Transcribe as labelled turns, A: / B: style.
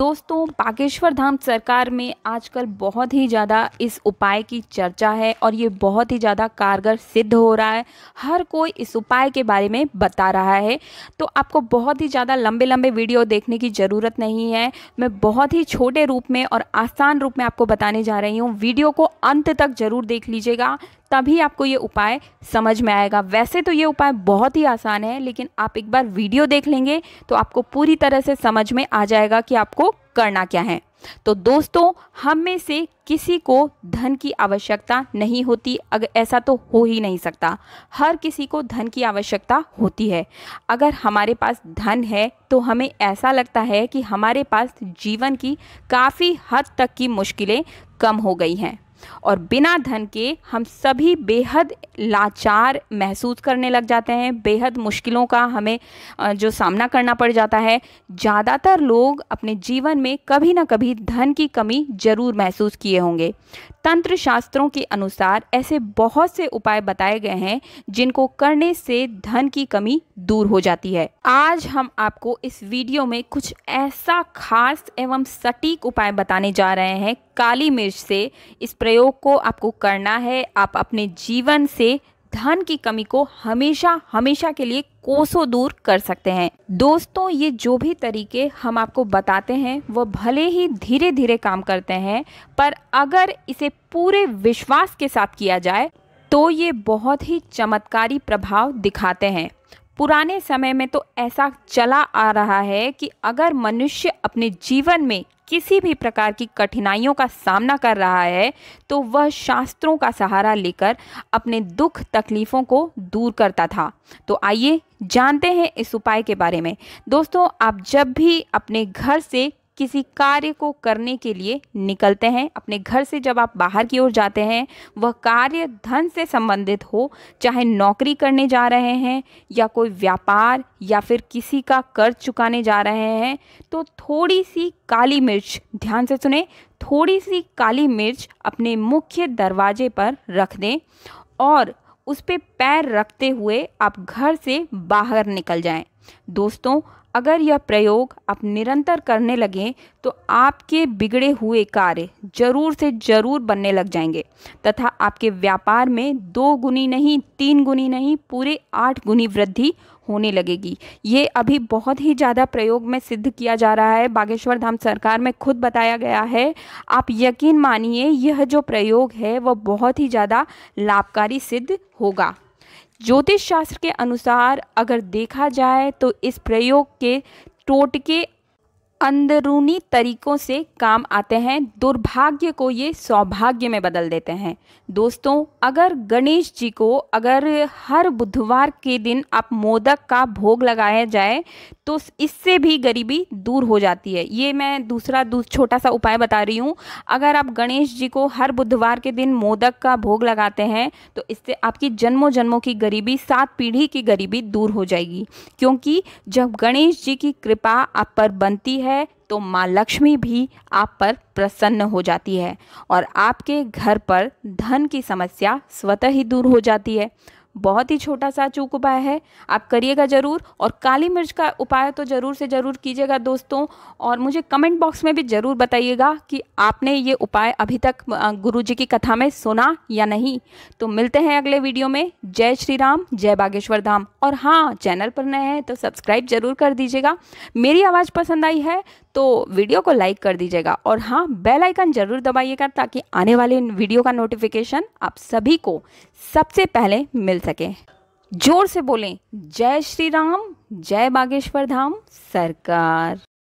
A: दोस्तों बागेश्वर धाम सरकार में आजकल बहुत ही ज़्यादा इस उपाय की चर्चा है और ये बहुत ही ज़्यादा कारगर सिद्ध हो रहा है हर कोई इस उपाय के बारे में बता रहा है तो आपको बहुत ही ज़्यादा लंबे लंबे वीडियो देखने की ज़रूरत नहीं है मैं बहुत ही छोटे रूप में और आसान रूप में आपको बताने जा रही हूँ वीडियो को अंत तक ज़रूर देख लीजिएगा तभी आपको ये उपाय समझ में आएगा वैसे तो ये उपाय बहुत ही आसान है लेकिन आप एक बार वीडियो देख लेंगे तो आपको पूरी तरह से समझ में आ जाएगा कि आपको करना क्या है तो दोस्तों हम में से किसी को धन की आवश्यकता नहीं होती अगर ऐसा तो हो ही नहीं सकता हर किसी को धन की आवश्यकता होती है अगर हमारे पास धन है तो हमें ऐसा लगता है कि हमारे पास जीवन की काफ़ी हद तक की मुश्किलें कम हो गई हैं और बिना धन के हम सभी बेहद लाचार महसूस करने लग जाते हैं बेहद मुश्किलों का हमें जो सामना करना पड़ जाता है ज़्यादातर लोग अपने जीवन में कभी ना कभी धन की कमी ज़रूर महसूस किए होंगे तंत्र शास्त्रों के अनुसार ऐसे बहुत से उपाय बताए गए हैं जिनको करने से धन की कमी दूर हो जाती है आज हम आपको इस वीडियो में कुछ ऐसा खास एवं सटीक उपाय बताने जा रहे हैं काली मिर्च से इस प्रयोग को आपको करना है आप अपने जीवन से धन की कमी को हमेशा हमेशा के लिए कोसों दूर कर सकते हैं दोस्तों ये जो भी तरीके हम आपको बताते हैं वो भले ही धीरे धीरे काम करते हैं पर अगर इसे पूरे विश्वास के साथ किया जाए तो ये बहुत ही चमत्कारी प्रभाव दिखाते हैं पुराने समय में तो ऐसा चला आ रहा है कि अगर मनुष्य अपने जीवन में किसी भी प्रकार की कठिनाइयों का सामना कर रहा है तो वह शास्त्रों का सहारा लेकर अपने दुख तकलीफ़ों को दूर करता था तो आइए जानते हैं इस उपाय के बारे में दोस्तों आप जब भी अपने घर से किसी कार्य को करने के लिए निकलते हैं अपने घर से जब आप बाहर की ओर जाते हैं वह कार्य धन से संबंधित हो चाहे नौकरी करने जा रहे हैं या कोई व्यापार या फिर किसी का कर्ज चुकाने जा रहे हैं तो थोड़ी सी काली मिर्च ध्यान से सुने थोड़ी सी काली मिर्च अपने मुख्य दरवाजे पर रख दें और उस पर पैर रखते हुए आप घर से बाहर निकल जाएं। दोस्तों अगर यह प्रयोग आप निरंतर करने लगें तो आपके बिगड़े हुए कार्य जरूर से जरूर बनने लग जाएंगे तथा आपके व्यापार में दो गुनी नहीं तीन गुनी नहीं पूरे आठ गुनी वृद्धि होने लगेगी ये अभी बहुत ही ज़्यादा प्रयोग में सिद्ध किया जा रहा है बागेश्वर धाम सरकार में खुद बताया गया है आप यकीन मानिए यह जो प्रयोग है वह बहुत ही ज़्यादा लाभकारी सिद्ध होगा ज्योतिष शास्त्र के अनुसार अगर देखा जाए तो इस प्रयोग के टोटके अंदरूनी तरीकों से काम आते हैं दुर्भाग्य को ये सौभाग्य में बदल देते हैं दोस्तों अगर गणेश जी को अगर हर बुधवार के दिन आप मोदक का भोग लगाया जाए तो इससे भी गरीबी दूर हो जाती है ये मैं दूसरा छोटा सा उपाय बता रही हूँ अगर आप गणेश जी को हर बुधवार के दिन मोदक का भोग लगाते हैं तो इससे आपकी जन्मों जन्मों की गरीबी सात पीढ़ी की गरीबी दूर हो जाएगी क्योंकि जब गणेश जी की कृपा आप पर बनती है है तो माँ लक्ष्मी भी आप पर प्रसन्न हो जाती है और आपके घर पर धन की समस्या स्वतः ही दूर हो जाती है बहुत ही छोटा सा चूक उपाय है आप करिएगा ज़रूर और काली मिर्च का उपाय तो ज़रूर से ज़रूर कीजिएगा दोस्तों और मुझे कमेंट बॉक्स में भी ज़रूर बताइएगा कि आपने ये उपाय अभी तक गुरु जी की कथा में सुना या नहीं तो मिलते हैं अगले वीडियो में जय श्री राम जय बागेश्वर धाम और हाँ चैनल पर नए हैं तो सब्सक्राइब ज़रूर कर दीजिएगा मेरी आवाज़ पसंद आई है तो वीडियो को लाइक कर दीजिएगा और हाँ बेल आइकन जरूर दबाइएगा ताकि आने वाले वीडियो का नोटिफिकेशन आप सभी को सबसे पहले मिल सके जोर से बोलें जय श्री राम जय बागेश्वर धाम सरकार